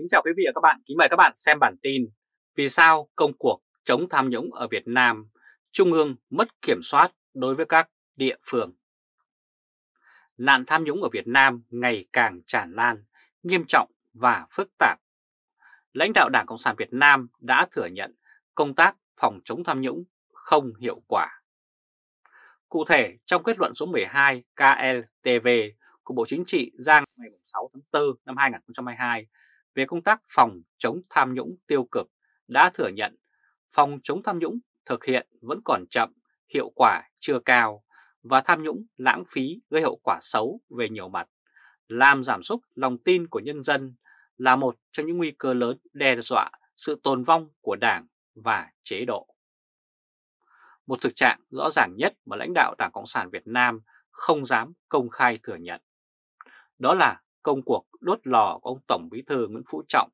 Kính chào quý vị và các bạn, kính mời các bạn xem bản tin Vì sao công cuộc chống tham nhũng ở Việt Nam Trung ương mất kiểm soát đối với các địa phương Nạn tham nhũng ở Việt Nam ngày càng tràn lan, nghiêm trọng và phức tạp Lãnh đạo Đảng Cộng sản Việt Nam đã thừa nhận công tác phòng chống tham nhũng không hiệu quả Cụ thể, trong kết luận số 12 KLTV của Bộ Chính trị ra ngày 6 tháng 4 năm 2022 về công tác phòng chống tham nhũng tiêu cực đã thừa nhận phòng chống tham nhũng thực hiện vẫn còn chậm, hiệu quả chưa cao và tham nhũng lãng phí gây hậu quả xấu về nhiều mặt, làm giảm sút lòng tin của nhân dân là một trong những nguy cơ lớn đe dọa sự tồn vong của đảng và chế độ. Một thực trạng rõ ràng nhất mà lãnh đạo Đảng Cộng sản Việt Nam không dám công khai thừa nhận. Đó là công cuộc đốt lò của ông Tổng Bí thư Nguyễn Phú Trọng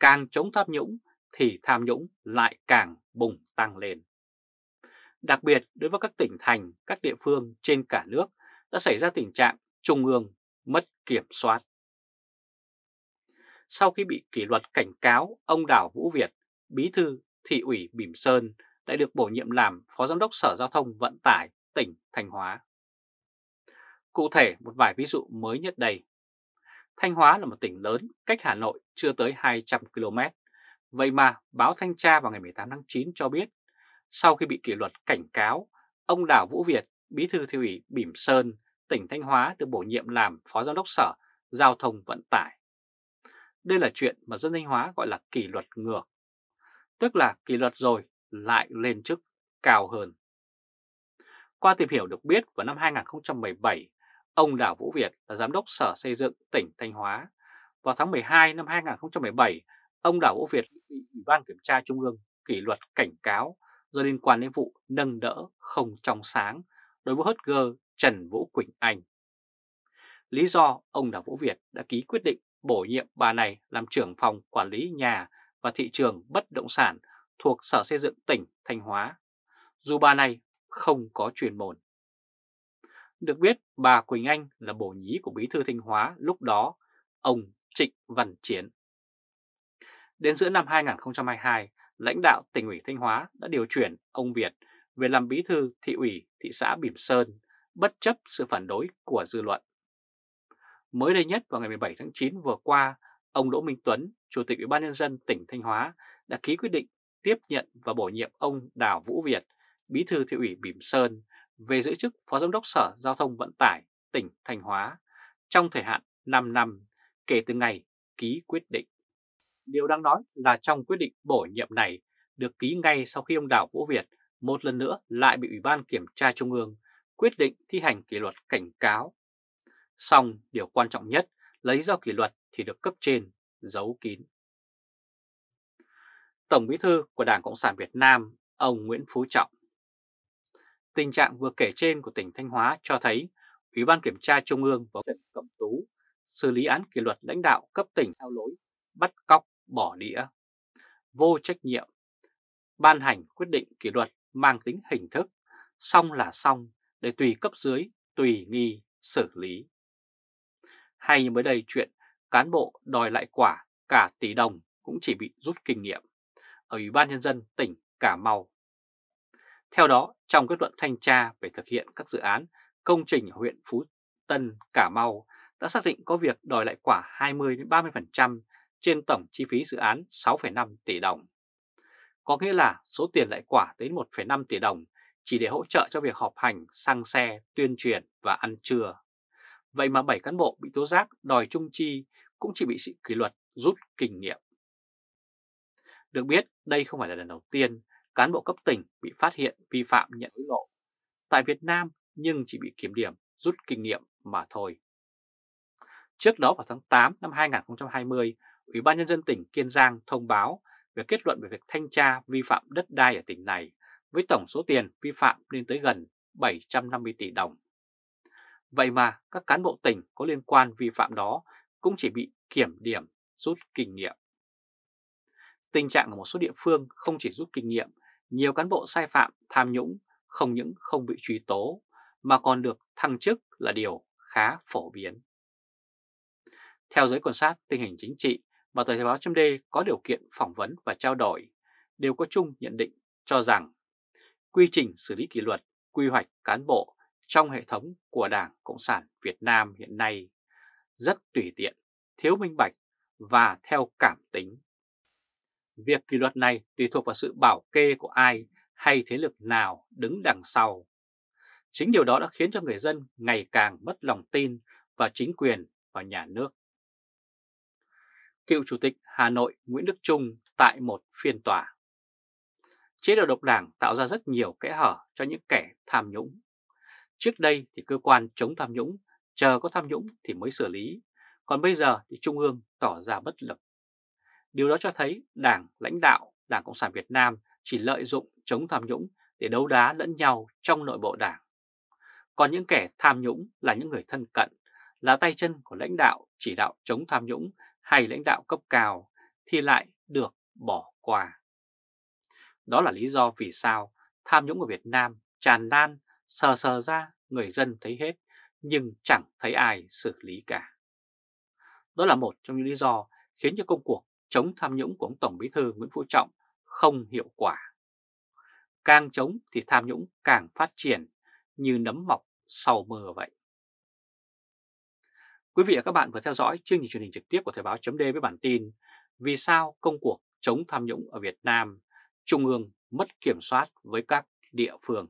càng chống tham nhũng thì tham nhũng lại càng bùng tăng lên. Đặc biệt đối với các tỉnh thành, các địa phương trên cả nước đã xảy ra tình trạng trung ương mất kiểm soát. Sau khi bị kỷ luật cảnh cáo, ông Đào Vũ Việt, bí thư thị ủy Bỉm Sơn đã được bổ nhiệm làm Phó Giám đốc Sở Giao thông Vận tải tỉnh thành Hóa. Cụ thể một vài ví dụ mới nhất đây. Thanh Hóa là một tỉnh lớn, cách Hà Nội chưa tới 200 km. Vậy mà báo Thanh tra vào ngày 18 tháng 9 cho biết, sau khi bị kỷ luật cảnh cáo, ông Đào Vũ Việt, bí thư thị ủy Bỉm Sơn, tỉnh Thanh Hóa được bổ nhiệm làm phó giám đốc sở giao thông vận tải. Đây là chuyện mà dân Thanh Hóa gọi là kỷ luật ngược. Tức là kỷ luật rồi lại lên chức cao hơn. Qua tìm hiểu được biết vào năm 2017, Ông Đào Vũ Việt là Giám đốc Sở Xây dựng tỉnh Thanh Hóa. Vào tháng 12 năm 2017, ông Đào Vũ Việt bị Ủy ban Kiểm tra Trung ương kỷ luật cảnh cáo do liên quan đến vụ nâng đỡ không trong sáng đối với hớt gơ Trần Vũ Quỳnh Anh. Lý do ông Đào Vũ Việt đã ký quyết định bổ nhiệm bà này làm trưởng phòng quản lý nhà và thị trường bất động sản thuộc Sở Xây dựng tỉnh Thanh Hóa, dù bà này không có chuyên môn. Được biết bà Quỳnh Anh là bổ nhí của Bí thư Thanh Hóa lúc đó, ông Trịnh Văn Chiến. Đến giữa năm 2022, lãnh đạo tỉnh ủy Thanh Hóa đã điều chuyển ông Việt về làm bí thư thị ủy thị xã Bỉm Sơn, bất chấp sự phản đối của dư luận. Mới đây nhất vào ngày 17 tháng 9 vừa qua, ông Đỗ Minh Tuấn, Chủ tịch Ủy ban Nhân dân tỉnh Thanh Hóa đã ký quyết định tiếp nhận và bổ nhiệm ông Đào Vũ Việt, bí thư thị ủy Bỉm Sơn, về giữ chức Phó Giám đốc Sở Giao thông Vận tải tỉnh Thanh Hóa trong thời hạn 5 năm kể từ ngày ký quyết định. Điều đang nói là trong quyết định bổ nhiệm này được ký ngay sau khi ông Đào Vũ Việt một lần nữa lại bị Ủy ban Kiểm tra Trung ương quyết định thi hành kỷ luật cảnh cáo. Song điều quan trọng nhất lấy do kỷ luật thì được cấp trên giấu kín. Tổng bí thư của Đảng Cộng sản Việt Nam, ông Nguyễn Phú Trọng Tình trạng vừa kể trên của tỉnh Thanh Hóa cho thấy Ủy ban Kiểm tra Trung ương và Trần Cẩm Tú xử lý án kỷ luật lãnh đạo cấp tỉnh theo lối bắt cóc bỏ đĩa, vô trách nhiệm, ban hành quyết định kỷ luật mang tính hình thức, xong là xong để tùy cấp dưới, tùy nghi, xử lý. Hay như mới đây chuyện cán bộ đòi lại quả cả tỷ đồng cũng chỉ bị rút kinh nghiệm. Ở Ủy ban Nhân dân tỉnh Cà Mau theo đó, trong kết luận thanh tra về thực hiện các dự án công trình huyện Phú Tân, Cà Mau đã xác định có việc đòi lại quả 20-30% trên tổng chi phí dự án 6,5 tỷ đồng. Có nghĩa là số tiền lại quả tới 1,5 tỷ đồng chỉ để hỗ trợ cho việc họp hành, xăng xe, tuyên truyền và ăn trưa. Vậy mà 7 cán bộ bị tố giác đòi trung chi cũng chỉ bị sự kỷ luật rút kinh nghiệm. Được biết, đây không phải là lần đầu tiên cán bộ cấp tỉnh bị phát hiện vi phạm nhận hối lộ tại Việt Nam nhưng chỉ bị kiểm điểm rút kinh nghiệm mà thôi. Trước đó vào tháng 8 năm 2020, Ủy ban Nhân dân tỉnh Kiên Giang thông báo về kết luận về việc thanh tra vi phạm đất đai ở tỉnh này với tổng số tiền vi phạm lên tới gần 750 tỷ đồng. Vậy mà các cán bộ tỉnh có liên quan vi phạm đó cũng chỉ bị kiểm điểm, rút kinh nghiệm. Tình trạng ở một số địa phương không chỉ rút kinh nghiệm nhiều cán bộ sai phạm tham nhũng không những không bị truy tố mà còn được thăng chức là điều khá phổ biến. Theo giới quan sát tình hình chính trị mà tờ Thời báo chấm có điều kiện phỏng vấn và trao đổi đều có chung nhận định cho rằng quy trình xử lý kỷ luật, quy hoạch cán bộ trong hệ thống của Đảng Cộng sản Việt Nam hiện nay rất tùy tiện, thiếu minh bạch và theo cảm tính. Việc kỷ luật này tùy thuộc vào sự bảo kê của ai hay thế lực nào đứng đằng sau. Chính điều đó đã khiến cho người dân ngày càng mất lòng tin vào chính quyền và nhà nước. Cựu Chủ tịch Hà Nội Nguyễn Đức Trung tại một phiên tòa Chế độ độc đảng tạo ra rất nhiều kẽ hở cho những kẻ tham nhũng. Trước đây thì cơ quan chống tham nhũng, chờ có tham nhũng thì mới xử lý, còn bây giờ thì Trung ương tỏ ra bất lực. Điều đó cho thấy Đảng lãnh đạo Đảng Cộng sản Việt Nam chỉ lợi dụng chống tham nhũng để đấu đá lẫn nhau trong nội bộ Đảng. Còn những kẻ tham nhũng là những người thân cận, là tay chân của lãnh đạo chỉ đạo chống tham nhũng hay lãnh đạo cấp cao thì lại được bỏ qua. Đó là lý do vì sao tham nhũng ở Việt Nam tràn lan, sờ sờ ra người dân thấy hết nhưng chẳng thấy ai xử lý cả. Đó là một trong những lý do khiến cho công cuộc chống tham nhũng của ông Tổng Bí thư Nguyễn Phú Trọng không hiệu quả. Càng chống thì tham nhũng càng phát triển như nấm mọc sau mưa vậy. Quý vị và các bạn vừa theo dõi chương trình truyền hình trực tiếp của Thời báo .d với bản tin Vì sao công cuộc chống tham nhũng ở Việt Nam, Trung ương mất kiểm soát với các địa phương.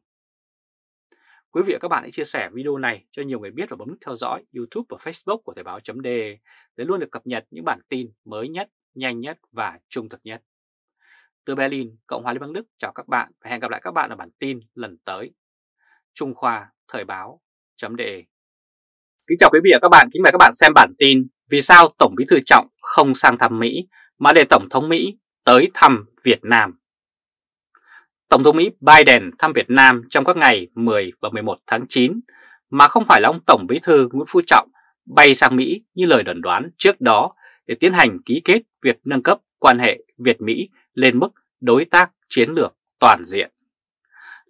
Quý vị và các bạn hãy chia sẻ video này cho nhiều người biết và bấm nút theo dõi YouTube và Facebook của Thời báo .d để luôn được cập nhật những bản tin mới nhất nhanh nhất và trung thực nhất. Từ Berlin, Cộng hòa Liên bang Đức chào các bạn và hẹn gặp lại các bạn ở bản tin lần tới. Trung Khoa Thời báo Chấm .de Kính chào quý vị và các bạn, kính mời các bạn xem bản tin Vì sao Tổng bí thư Trọng không sang thăm Mỹ mà để Tổng thống Mỹ tới thăm Việt Nam? Tổng thống Mỹ Biden thăm Việt Nam trong các ngày 10 và 11 tháng 9 mà không phải là ông Tổng bí thư Nguyễn Phú Trọng bay sang Mỹ như lời đồn đoán trước đó để tiến hành ký kết việc nâng cấp quan hệ Việt-Mỹ lên mức đối tác chiến lược toàn diện.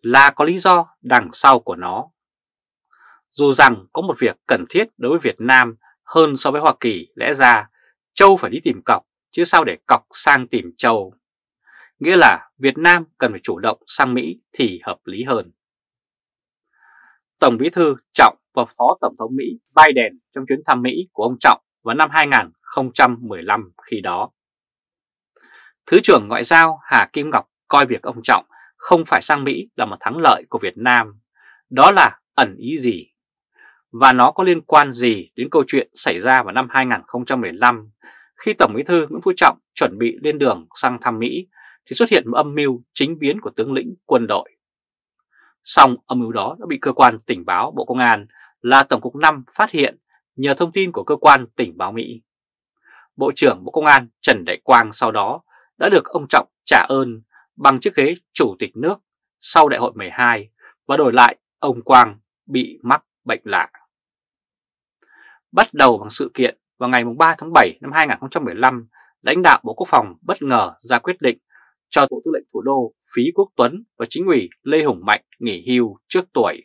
Là có lý do đằng sau của nó. Dù rằng có một việc cần thiết đối với Việt Nam hơn so với Hoa Kỳ lẽ ra châu phải đi tìm cọc chứ sao để cọc sang tìm châu. Nghĩa là Việt Nam cần phải chủ động sang Mỹ thì hợp lý hơn. Tổng bí thư Trọng và Phó Tổng thống Mỹ Biden trong chuyến thăm Mỹ của ông Trọng vào năm 2015 khi đó. Thứ trưởng Ngoại giao Hà Kim Ngọc coi việc ông Trọng không phải sang Mỹ là một thắng lợi của Việt Nam, đó là ẩn ý gì? Và nó có liên quan gì đến câu chuyện xảy ra vào năm 2015 khi Tổng bí thư Nguyễn Phú Trọng chuẩn bị lên đường sang thăm Mỹ thì xuất hiện một âm mưu chính biến của tướng lĩnh quân đội. Song âm mưu đó đã bị cơ quan tình báo Bộ Công an là Tổng cục 5 phát hiện nhờ thông tin của cơ quan tỉnh báo Mỹ. Bộ trưởng Bộ Công an Trần Đại Quang sau đó đã được ông Trọng trả ơn bằng chiếc ghế chủ tịch nước sau đại hội 12 và đổi lại ông Quang bị mắc bệnh lạ. Bắt đầu bằng sự kiện vào ngày 3 tháng 7 năm 2015, lãnh đạo Bộ Quốc phòng bất ngờ ra quyết định cho Bộ Tư lệnh Thủ đô Phí Quốc Tuấn và chính ủy Lê Hùng Mạnh nghỉ hưu trước tuổi,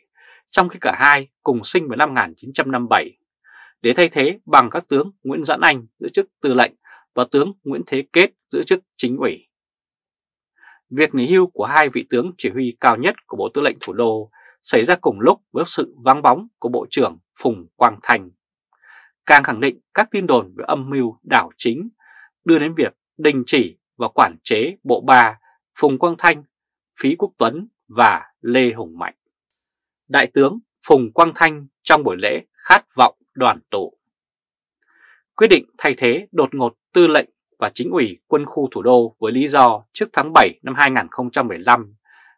trong khi cả hai cùng sinh vào năm 1957 để thay thế bằng các tướng Nguyễn Doãn Anh giữ chức tư lệnh và tướng Nguyễn Thế Kết giữ chức chính ủy. Việc nghỉ hưu của hai vị tướng chỉ huy cao nhất của Bộ Tư lệnh Thủ đô xảy ra cùng lúc với sự vắng bóng của Bộ trưởng Phùng Quang Thành, càng khẳng định các tin đồn về âm mưu đảo chính đưa đến việc đình chỉ và quản chế Bộ ba Phùng Quang Thanh, Phí Quốc Tuấn và Lê Hồng Mạnh. Đại tướng Phùng Quang Thanh trong buổi lễ khát vọng đoàn tụ. Quyết định thay thế đột ngột tư lệnh và chính ủy quân khu thủ đô với lý do trước tháng 7 năm 2015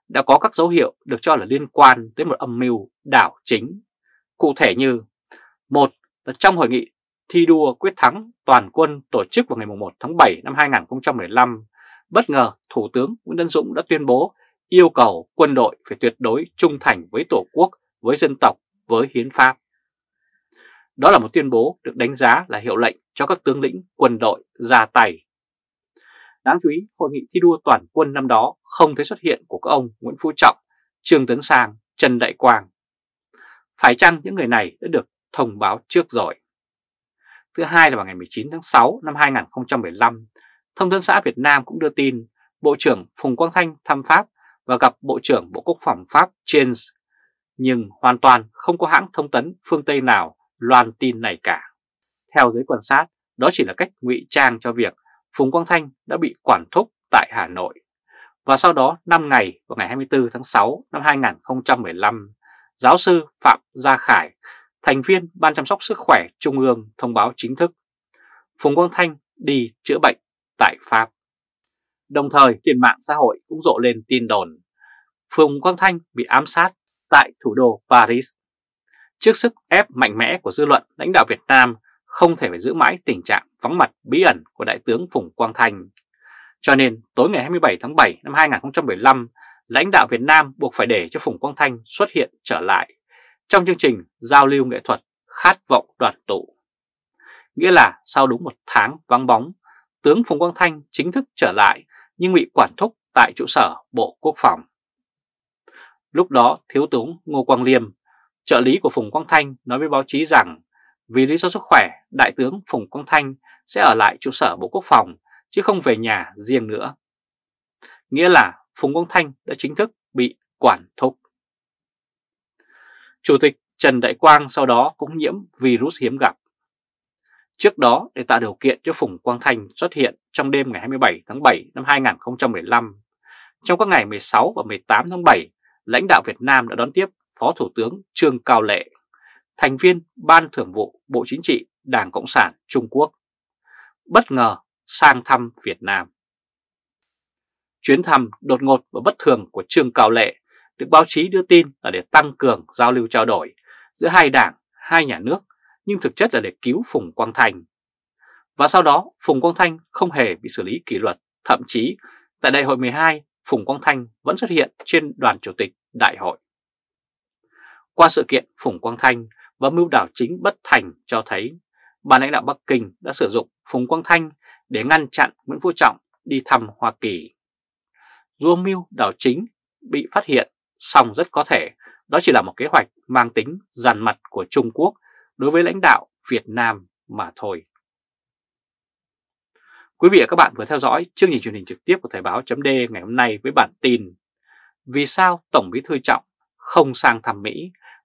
đã có các dấu hiệu được cho là liên quan tới một âm mưu đảo chính. Cụ thể như một là trong hội nghị thi đua quyết thắng toàn quân tổ chức vào ngày 1 tháng 7 năm 2015, bất ngờ Thủ tướng Nguyễn Tân Dũng đã tuyên bố yêu cầu quân đội phải tuyệt đối trung thành với Tổ quốc, với dân tộc, với hiến pháp. Đó là một tuyên bố được đánh giá là hiệu lệnh cho các tướng lĩnh quân đội ra tay. Đáng chú ý, hội nghị thi đua toàn quân năm đó không thấy xuất hiện của các ông Nguyễn Phú Trọng, Trương Tấn Sang, Trần Đại Quang. Phải chăng những người này đã được thông báo trước rồi? Thứ hai là vào ngày 19 tháng 6 năm 2015, Thông tấn xã Việt Nam cũng đưa tin Bộ trưởng Phùng Quang Thanh thăm Pháp và gặp Bộ trưởng Bộ Quốc phòng Pháp Jens, nhưng hoàn toàn không có hãng thông tấn phương Tây nào loan tin này cả. Theo giới quan sát, đó chỉ là cách ngụy trang cho việc Phùng Quang Thanh đã bị quản thúc tại Hà Nội. Và sau đó 5 ngày vào ngày 24 tháng 6 năm 2015, giáo sư Phạm Gia Khải, thành viên Ban chăm sóc sức khỏe Trung ương thông báo chính thức Phùng Quang Thanh đi chữa bệnh tại Pháp. Đồng thời trên mạng xã hội cũng rộ lên tin đồn Phùng Quang Thanh bị ám sát tại thủ đô Paris Trước sức ép mạnh mẽ của dư luận, lãnh đạo Việt Nam không thể phải giữ mãi tình trạng vắng mặt bí ẩn của Đại tướng Phùng Quang Thanh. Cho nên, tối ngày 27 tháng 7 năm 2015, lãnh đạo Việt Nam buộc phải để cho Phùng Quang Thanh xuất hiện trở lại trong chương trình giao lưu nghệ thuật Khát vọng đoàn tụ. Nghĩa là sau đúng một tháng vắng bóng, tướng Phùng Quang Thanh chính thức trở lại nhưng bị quản thúc tại trụ sở Bộ Quốc phòng. Lúc đó, Thiếu tướng Ngô Quang Liêm, Trợ lý của Phùng Quang Thanh nói với báo chí rằng vì lý do sức khỏe, Đại tướng Phùng Quang Thanh sẽ ở lại trụ sở Bộ Quốc phòng chứ không về nhà riêng nữa. Nghĩa là Phùng Quang Thanh đã chính thức bị quản thúc. Chủ tịch Trần Đại Quang sau đó cũng nhiễm virus hiếm gặp. Trước đó để tạo điều kiện cho Phùng Quang Thanh xuất hiện trong đêm ngày 27 tháng 7 năm 2015, trong các ngày 16 và 18 tháng 7, lãnh đạo Việt Nam đã đón tiếp Phó Thủ tướng Trương Cao Lệ, thành viên Ban Thường vụ Bộ Chính trị Đảng Cộng sản Trung Quốc, bất ngờ sang thăm Việt Nam. Chuyến thăm đột ngột và bất thường của Trương Cao Lệ được báo chí đưa tin là để tăng cường giao lưu trao đổi giữa hai đảng, hai nhà nước, nhưng thực chất là để cứu Phùng Quang Thanh. Và sau đó, Phùng Quang Thanh không hề bị xử lý kỷ luật, thậm chí tại đại hội 12, Phùng Quang Thanh vẫn xuất hiện trên đoàn chủ tịch đại hội. Qua sự kiện Phùng Quang Thanh và mưu đảo chính bất thành cho thấy ban lãnh đạo Bắc Kinh đã sử dụng Phùng Quang Thanh để ngăn chặn Nguyễn Phú Trọng đi thăm Hoa Kỳ. Dù mưu đảo chính bị phát hiện, song rất có thể đó chỉ là một kế hoạch mang tính giàn mặt của Trung Quốc đối với lãnh đạo Việt Nam mà thôi. Quý vị và các bạn vừa theo dõi chương trình truyền hình trực tiếp của Thời báo .d ngày hôm nay với bản tin Vì sao Tổng bí thư Trọng không sang thăm Mỹ